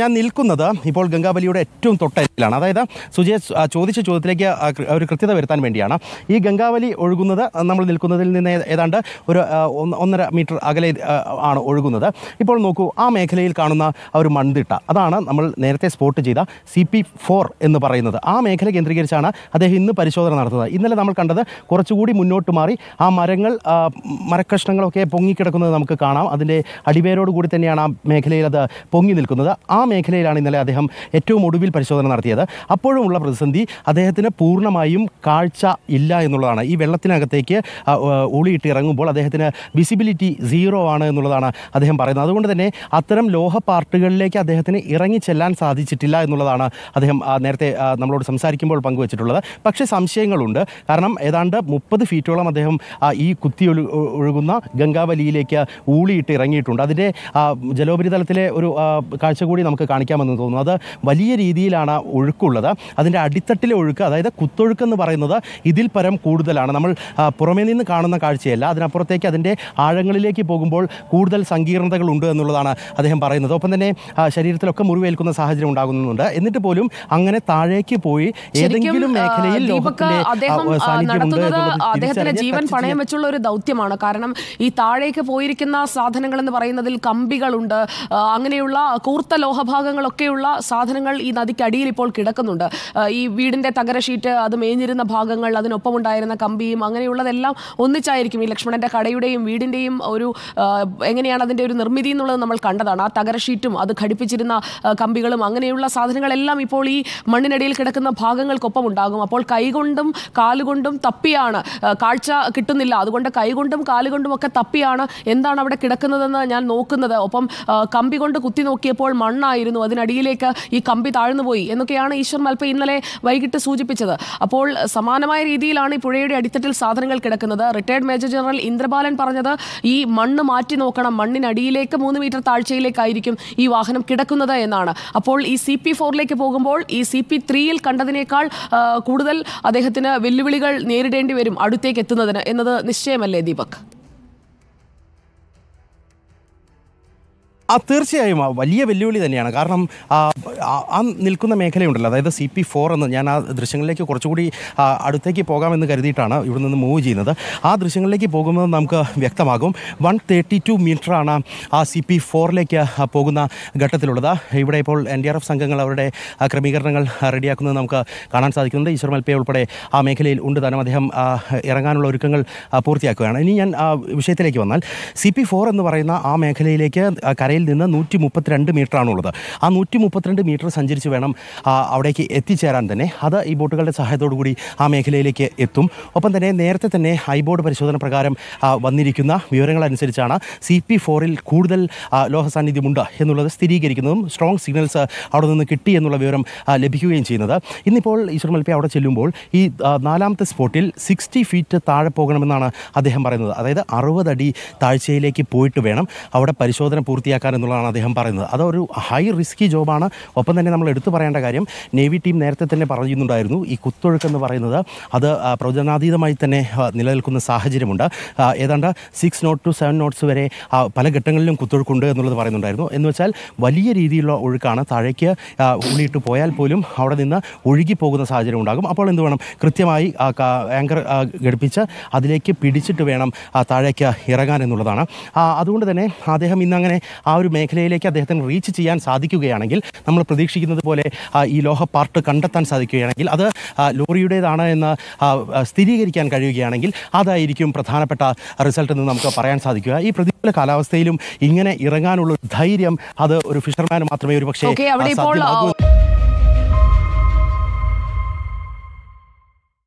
ഞാൻ നിൽക്കുന്നത് ഇപ്പോൾ ഗംഗാബലിയുടെ ഏറ്റവും തൊട്ടരികിലാണ് അതായത് സുജയ ചോദിച്ച ചോദ്യത്തിലേക്ക് ഒരു കൃത്യത വരുത്താൻ വേണ്ടിയാണ് ഈ ഗംഗാവലി ഒഴുകുന്നത് നമ്മൾ നിൽക്കുന്നതിൽ നിന്ന് ഏതാണ്ട് ഒരു ഒന്നര മീറ്റർ അകലെ ആണ് ഒഴുകുന്നത് ഇപ്പോൾ നോക്കൂ ആ മേഖലയിൽ കാണുന്ന ആ ഒരു മൺതിട്ട അതാണ് നമ്മൾ നേരത്തെ സ്പോട്ട് ചെയ്ത സി പി ഫോർ എന്ന് പറയുന്നത് ആ മേഖല കേന്ദ്രീകരിച്ചാണ് അദ്ദേഹം ഇന്ന് പരിശോധന നടത്തുന്നത് ഇന്നലെ നമ്മൾ കണ്ടത് കുറച്ചുകൂടി മുന്നോട്ട് മാറി ആ മരങ്ങൾ മരക്കഷ്ണങ്ങളൊക്കെ പൊങ്ങിക്കിടക്കുന്നത് നമുക്ക് കാണാം അതിൻ്റെ അടിവേരോട് കൂടി തന്നെയാണ് ആ മേഖലയിൽ അത് പൊങ്ങി നിൽക്കുന്നത് ആ മേഖലയിലാണ് ഇന്നലെ അദ്ദേഹം ഏറ്റവും ഒടുവിൽ പരിശോധന നടത്തിയത് അപ്പോഴുമുള്ള പ്രതിസന്ധി അദ്ദേഹത്തിന് പൂർണ്ണമായും കാഴ്ച ഇല്ല എന്നുള്ളതാണ് ഈ വെള്ളത്തിനകത്തേക്ക് ഉളിയിട്ട് ഇറങ്ങുമ്പോൾ അദ്ദേഹത്തിന് വിസിബിലിറ്റി സീറോ ആണ് എന്നുള്ളതാണ് അദ്ദേഹം പറയുന്നത് അതുകൊണ്ട് തന്നെ അത്തരം ലോഹ പാർട്ടുകളിലേക്ക് അദ്ദേഹത്തിന് ഇറങ്ങിച്ചെല്ലാൻ സാധിച്ചിട്ടില്ല എന്നുള്ളതാണ് അദ്ദേഹം നേരത്തെ നമ്മളോട് സംസാരിക്കുമ്പോൾ പങ്കുവച്ചിട്ടുള്ളത് പക്ഷേ സംശയങ്ങളുണ്ട് കാരണം ഏതാണ്ട് മുപ്പത് ഫീറ്റോളം അദ്ദേഹം ഈ കുത്തി ഒഴുകുന്ന ഗംഗാവലിയിലേക്ക് ഊളിയിട്ട് ഇറങ്ങിയിട്ടുണ്ട് അതിൻ്റെ ജലോപരിതലത്തിലെ ഒരു കാഴ്ച കൂടി നമുക്ക് കാണിക്കാമെന്ന് തോന്നുന്നു അത് വലിയ രീതിയിലാണ് ഒഴുക്കുള്ളത് അതിൻ്റെ അടിത്തട്ടിലെ ഒഴുക്ക് അതായത് കുത്തൊഴുക്കെന്ന് പറയുന്നത് ഇതിൽ പരം കൂടുതലാണ് നമ്മൾ പുറമേ നിന്ന് കാണുന്ന കാഴ്ചയല്ല അതിനപ്പുറത്തേക്ക് അതിൻ്റെ ആഴങ്ങളിലേക്ക് പോകുമ്പോൾ കൂടുതൽ ഉണ്ട് എന്നുള്ളതാണ് അദ്ദേഹം പറയുന്നത് ഒപ്പം തന്നെ ശരീരത്തിലൊക്കെ മുറിവേൽക്കുന്ന സാഹചര്യം ഉണ്ടാകുന്നുണ്ട് എന്നിട്ട് പോലും അങ്ങനെ താഴേക്ക് പോയി ഏതെങ്കിലും മേഖലയിൽ അദ്ദേഹത്തിന്റെ ജീവൻ പണയം വെച്ചുള്ള ഒരു ദൗത്യമാണ് കാരണം ഈ താഴേക്ക് പോയിരിക്കുന്ന സാധനങ്ങൾ എന്ന് പറയുന്നതിൽ കമ്പികളുണ്ട് അങ്ങനെയുള്ള കൂർത്ത ലോഹ മുഖഭാഗങ്ങളൊക്കെയുള്ള സാധനങ്ങൾ ഈ നദിക്കടിയിൽ ഇപ്പോൾ കിടക്കുന്നുണ്ട് ഈ വീടിൻ്റെ തകര ഷീറ്റ് അത് മേഞ്ഞിരുന്ന ഭാഗങ്ങൾ അതിനൊപ്പമുണ്ടായിരുന്ന ഉണ്ടായിരുന്ന കമ്പിയും അങ്ങനെയുള്ളതെല്ലാം ഒന്നിച്ചായിരിക്കും ഈ ലക്ഷ്മണൻ്റെ കടയുടെയും വീടിൻ്റെയും ഒരു എങ്ങനെയാണ് അതിൻ്റെ ഒരു നിർമ്മിതി എന്നുള്ളത് നമ്മൾ കണ്ടതാണ് ആ തകര ഷീറ്റും അത് ഘടിപ്പിച്ചിരുന്ന കമ്പികളും അങ്ങനെയുള്ള സാധനങ്ങളെല്ലാം ഇപ്പോൾ ഈ മണ്ണിനടിയിൽ കിടക്കുന്ന ഭാഗങ്ങൾക്കൊപ്പം ഉണ്ടാകും അപ്പോൾ കൈകൊണ്ടും കാലുകൊണ്ടും തപ്പിയാണ് കാഴ്ച കിട്ടുന്നില്ല അതുകൊണ്ട് കൈകൊണ്ടും കാലുകൊണ്ടും ഒക്കെ തപ്പിയാണ് എന്താണ് അവിടെ കിടക്കുന്നതെന്ന് ഞാൻ നോക്കുന്നത് ഒപ്പം കമ്പി കൊണ്ട് കുത്തി നോക്കിയപ്പോൾ മണ്ണായി ആയിരുന്നു അതിനടിയിലേക്ക് ഈ കമ്പി താഴ്ന്നു പോയി എന്നൊക്കെയാണ് ഈശ്വർ മൽപ്പ ഇന്നലെ വൈകിട്ട് സൂചിപ്പിച്ചത് അപ്പോൾ സമാനമായ രീതിയിലാണ് ഈ പുഴയുടെ അടിത്തട്ടിൽ സാധനങ്ങൾ കിടക്കുന്നത് റിട്ടയർഡ് മേജർ ജനറൽ ഇന്ദ്രബാലൻ പറഞ്ഞത് ഈ മണ്ണ് മാറ്റി നോക്കണം മണ്ണിനടിയിലേക്ക് മൂന്ന് മീറ്റർ താഴ്ചയിലേക്കായിരിക്കും ഈ വാഹനം കിടക്കുന്നത് എന്നാണ് അപ്പോൾ ഈ സി പി ഫോറിലേക്ക് പോകുമ്പോൾ ഈ സി പി ത്രീയിൽ കണ്ടതിനേക്കാൾ കൂടുതൽ അദ്ദേഹത്തിന് വെല്ലുവിളികൾ നേരിടേണ്ടി വരും അടുത്തേക്ക് എത്തുന്നതിന് എന്നത് നിശ്ചയമല്ലേ ദീപക് ആ തീർച്ചയായും വലിയ വെല്ലുവിളി തന്നെയാണ് കാരണം ആ നിൽക്കുന്ന മേഖലയുണ്ടല്ലോ അതായത് സി പി ഫോർ എന്ന് ഞാൻ ആ ദൃശ്യങ്ങളിലേക്ക് കുറച്ചുകൂടി അടുത്തേക്ക് പോകാമെന്ന് കരുതിയിട്ടാണ് ഇവിടെ നിന്ന് മൂവ് ചെയ്യുന്നത് ആ ദൃശ്യങ്ങളിലേക്ക് പോകുമ്പോൾ നമുക്ക് വ്യക്തമാകും വൺ തേർട്ടി ടു മീറ്ററാണ് ആ സി പി ഫോറിലേക്ക് പോകുന്ന ഘട്ടത്തിലുള്ളത് ഇവിടെ ഇപ്പോൾ എൻ ഡി ആർ എഫ് സംഘങ്ങൾ അവരുടെ ക്രമീകരണങ്ങൾ റെഡിയാക്കുന്നത് നമുക്ക് കാണാൻ സാധിക്കുന്നുണ്ട് ഈശ്വർ മൽപ്പേ ഉൾപ്പെടെ ആ മേഖലയിൽ ഉണ്ട് തന്നെ അദ്ദേഹം ഇറങ്ങാനുള്ള ഒരുക്കങ്ങൾ പൂർത്തിയാക്കുകയാണ് ഇനി ഞാൻ ആ വിഷയത്തിലേക്ക് വന്നാൽ സി പി ഫോർ എന്ന് പറയുന്ന ആ മേഖലയിലേക്ക് കരയിൽ നിന്ന് നൂറ്റി മുപ്പത്തിരണ്ട് മീറ്ററാണുള്ളത് ആ നൂറ്റി മുപ്പത്തിരണ്ട് മീറ്റർ സഞ്ചരിച്ച് വേണം അവിടേക്ക് എത്തിച്ചേരാൻ തന്നെ അത് ഈ ബോട്ടുകളുടെ സഹായത്തോടു കൂടി ആ മേഖലയിലേക്ക് എത്തും ഒപ്പം തന്നെ നേരത്തെ തന്നെ ഹൈബോർഡ് പരിശോധന പ്രകാരം വന്നിരിക്കുന്ന വിവരങ്ങളനുസരിച്ചാണ് സി പി ഫോറിൽ കൂടുതൽ ലോഹ സാന്നിധ്യമുണ്ട് എന്നുള്ളത് സ്ഥിരീകരിക്കുന്നതും സ്ട്രോങ് സിഗ്നൽസ് അവിടെ നിന്ന് കിട്ടി എന്നുള്ള വിവരം ലഭിക്കുകയും ചെയ്യുന്നത് ഇന്നിപ്പോൾ ഈശ്വർ മൽപ്പി അവിടെ ചെല്ലുമ്പോൾ ഈ നാലാമത്തെ സ്പോട്ടിൽ സിക്സ്റ്റി ഫീറ്റ് താഴെ പോകണമെന്നാണ് അദ്ദേഹം പറയുന്നത് അതായത് അറുപതടി അടി താഴ്ചയിലേക്ക് പോയിട്ട് വേണം അവിടെ പരിശോധന പൂർത്തിയാക്കാൻ നടത്തുക എന്നുള്ളതാണ് അദ്ദേഹം പറയുന്നത് അതൊരു ഹൈ റിസ്കി ജോബാണ് ഒപ്പം തന്നെ നമ്മൾ എടുത്തു പറയേണ്ട കാര്യം നേവി ടീം നേരത്തെ തന്നെ പറയുന്നുണ്ടായിരുന്നു ഈ കുത്തൊഴുക്കെന്ന് പറയുന്നത് അത് പ്രവചനാതീതമായി തന്നെ നിലനിൽക്കുന്ന സാഹചര്യമുണ്ട് ഏതാണ്ട് six knot to seven knots വരെ പല ഘട്ടങ്ങളിലും കുത്തൊഴുക്കുണ്ട് എന്നുള്ളത് പറയുന്നുണ്ടായിരുന്നു എന്ന് വെച്ചാൽ വലിയ രീതിയിലുള്ള ഒഴുക്കാണ് താഴേക്ക് ഉള്ളിയിട്ട് പോയാൽ പോലും അവിടെ നിന്ന് ഒഴുകി പോകുന്ന സാഹചര്യം ഉണ്ടാകും അപ്പോൾ എന്ത് വേണം കൃത്യമായി ആങ്കർ ഘടിപ്പിച്ച് അതിലേക്ക് പിടിച്ചിട്ട് വേണം താഴേക്ക് ഇറങ്ങാൻ എന്നുള്ളതാണ് അതുകൊണ്ട് തന്നെ അദ്ദേഹം ഇന്നങ്ങനെ ആ ഒരു മേഖലയിലേക്ക് അദ്ദേഹത്തിന് റീച്ച് ചെയ്യാൻ സാധിക്കുകയാണെങ്കിൽ നമ്മൾ പ്രതീക്ഷിക്കുന്നത് പോലെ ഈ ലോഹ പാർട്ട് കണ്ടെത്താൻ സാധിക്കുകയാണെങ്കിൽ അത് ലോറിയുടേതാണ് എന്ന് സ്ഥിരീകരിക്കാൻ കഴിയുകയാണെങ്കിൽ അതായിരിക്കും പ്രധാനപ്പെട്ട റിസൾട്ട് എന്ന് നമുക്ക് പറയാൻ സാധിക്കുക ഈ പ്രതികൂല കാലാവസ്ഥയിലും ഇങ്ങനെ ഇറങ്ങാനുള്ള ധൈര്യം അത് ഒരു ഫിഷർമാൻ മാത്രമേ ഒരു പക്ഷേ